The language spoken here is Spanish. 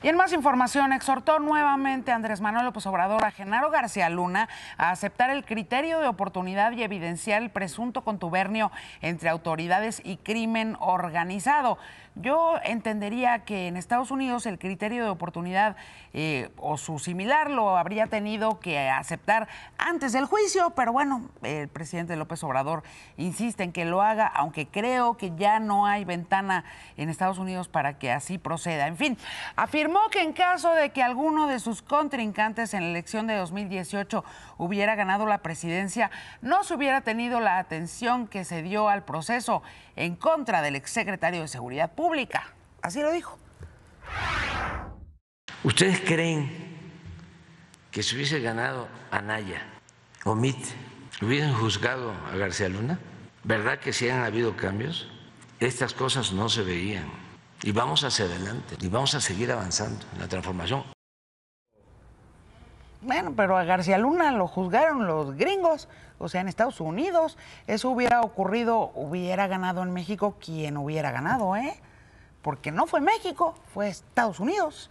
Y en más información, exhortó nuevamente Andrés Manuel López Obrador a Genaro García Luna a aceptar el criterio de oportunidad y evidenciar el presunto contubernio entre autoridades y crimen organizado. Yo entendería que en Estados Unidos el criterio de oportunidad eh, o su similar lo habría tenido que aceptar antes del juicio, pero bueno, el presidente López Obrador insiste en que lo haga, aunque creo que ya no hay ventana en Estados Unidos para que así proceda. En fin, afirma que en caso de que alguno de sus contrincantes en la elección de 2018 hubiera ganado la presidencia, no se hubiera tenido la atención que se dio al proceso en contra del exsecretario de Seguridad Pública. Así lo dijo. ¿Ustedes creen que si hubiese ganado Anaya o MIT, hubieran juzgado a García Luna? ¿Verdad que si han habido cambios? Estas cosas no se veían y vamos hacia adelante, y vamos a seguir avanzando en la transformación. Bueno, pero a García Luna lo juzgaron los gringos, o sea, en Estados Unidos. Eso hubiera ocurrido, hubiera ganado en México quien hubiera ganado, ¿eh? Porque no fue México, fue Estados Unidos.